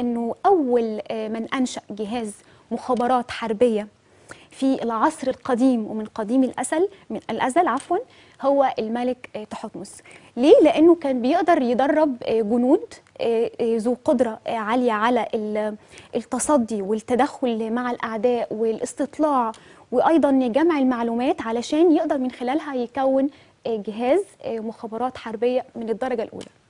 أنه أول آه، من أنشأ جهاز مخابرات حربية في العصر القديم ومن قديم الأزل من الأزل عفوا هو الملك آه، تحتمس ليه لأنه كان بيقدر يدرب آه، جنود ذو قدرة عالية على التصدي والتدخل مع الأعداء والاستطلاع وأيضا جمع المعلومات علشان يقدر من خلالها يكون جهاز مخابرات حربية من الدرجة الأولى